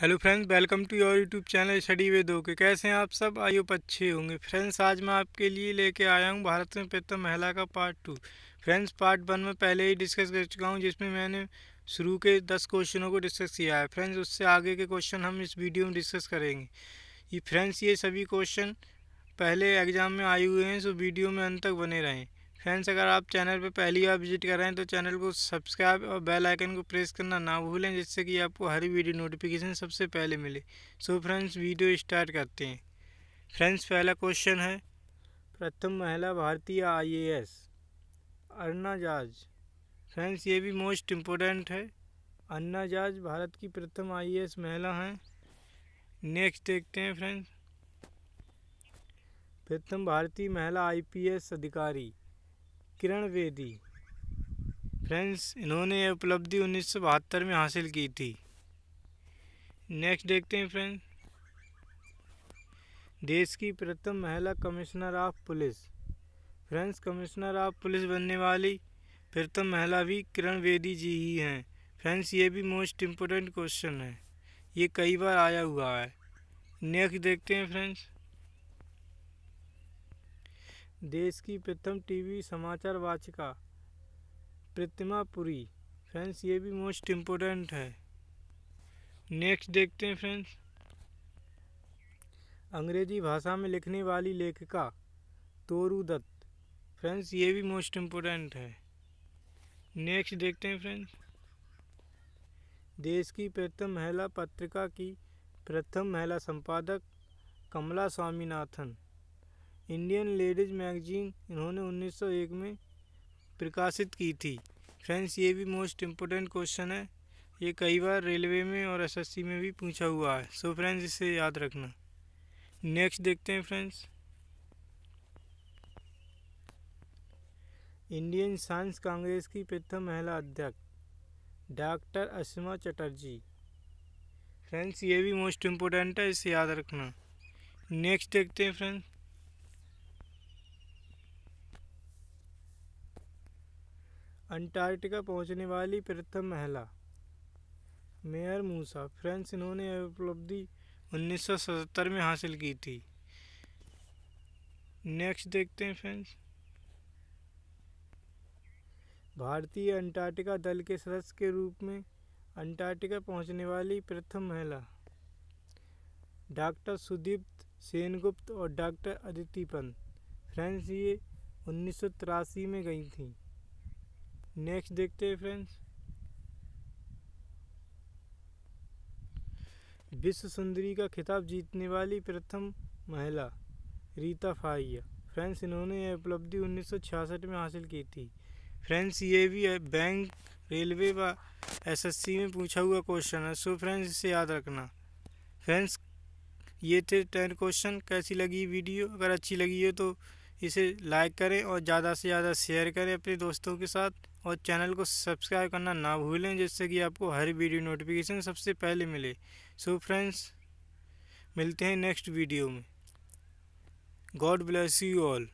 hello friends welcome to your YouTube channel study दो के कैसे हैं आप सब आइयो अच्छे होंगे फ्रेंड्स आज मैं आपके लिए लेके आया हूँ भारत में प्रथम महिला का part two friends part one में पहले ही डिस्कस कर चुका हूँ जिसमें मैंने शुरू के दस क्वेश्चनों को डिस्कस किया है फ्रेंड्स उससे आगे के क्वेश्चन हम इस वीडियो में डिस्कस करेंगे ये फ्रेंड्स ये सभी क्वेश्चन पहले एग्ज़ाम में आए हुए हैं सो वीडियो में अंत तक बने रहें फ्रेंड्स अगर आप चैनल पर पहली बार विजिट कर रहे हैं तो चैनल को सब्सक्राइब और बेल आइकन को प्रेस करना ना भूलें जिससे कि आपको हर वीडियो नोटिफिकेशन सबसे पहले मिले सो फ्रेंड्स वीडियो स्टार्ट करते हैं फ्रेंड्स पहला क्वेश्चन है प्रथम महिला भारतीय आईएएस अन्ना जाज फ्रेंड्स ये भी मोस्ट इम्पोर्टेंट है अन्ना जाज भारत की प्रथम आई महिला हैं नेक्स्ट देखते हैं फ्रेंड्स प्रथम भारतीय महिला आई अधिकारी किरण बेदी फ्रेंड्स इन्होंने ये उपलब्धि उन्नीस में हासिल की थी नेक्स्ट देखते हैं फ्रेंड्स देश की प्रथम महिला commissioner of police friends commissioner of police बनने वाली प्रथम महिला भी किरण बेदी जी ही हैं फ्रेंड्स ये भी मोस्ट इम्पोर्टेंट क्वेश्चन है ये कई बार आया हुआ है नेक्स्ट देखते हैं फ्रेंड्स देश की प्रथम टीवी समाचार वाचिका प्रतिमा पुरी फ्रेंड्स ये भी मोस्ट इम्पोर्टेंट है नेक्स्ट देखते हैं फ्रेंड्स अंग्रेजी भाषा में लिखने वाली लेखिका तोरु दत्त फ्रेंड्स ये भी मोस्ट इम्पोर्टेंट है नेक्स्ट देखते हैं फ्रेंड्स देश की प्रथम महिला पत्रिका की प्रथम महिला संपादक Kamala Swaminathan Indian ladies magazine इन्होंने 1901 में प्रकाशित की थी फ्रेंड्स ये भी मोस्ट इम्पोर्टेंट क्वेश्चन है ये कई बार रेलवे में और एसएससी में भी पूछा हुआ है सो so फ्रेंड्स इसे याद रखना नेक्स्ट देखते हैं फ्रेंड्स इंडियन साइंस कांग्रेस की प्रथम महिला अध्यक्ष डॉक्टर असिमा चटर्जी फ्रेंड्स ये भी मोस्ट इम्पोर्टेंट है इसे याद रखना नेक्स्ट देखते हैं फ्रेंड्स अंटार्कटिका पहुंचने वाली प्रथम महिला मेयर मूसा फ्रेंच इन्होंने उपलब्धि सतर में हासिल की थी नेक्स्ट देखते हैं फ्रेंड्स भारतीय अंटार्कटिका दल के सदस्य के रूप में अंटार्कटिका पहुंचने वाली प्रथम महिला डॉक्टर सुदीप्त सेनगुप्त और डॉक्टर अदिति पंत फ्रेंड्स ये उन्नीस में गई थी नेक्स्ट देखते हैं फ्रेंड्स विश्व सुंदरी का खिताब जीतने वाली प्रथम महिला रीता फाइया फ्रेंड्स इन्होंने यह उपलब्धि 1966 में हासिल की थी फ्रेंड्स ये भी बैंक रेलवे व एसएससी में पूछा हुआ क्वेश्चन है सो फ्रेंड्स इसे याद रखना फ्रेंड्स ये थे टेन क्वेश्चन कैसी लगी वीडियो अगर अच्छी लगी हो तो इसे लाइक करें और ज़्यादा से ज़्यादा शेयर करें अपने दोस्तों के साथ और चैनल को सब्सक्राइब करना ना भूलें जिससे कि आपको हर वीडियो नोटिफिकेशन सबसे पहले मिले सो so फ्रेंड्स मिलते हैं नेक्स्ट वीडियो में गॉड ब्लेस यू ऑल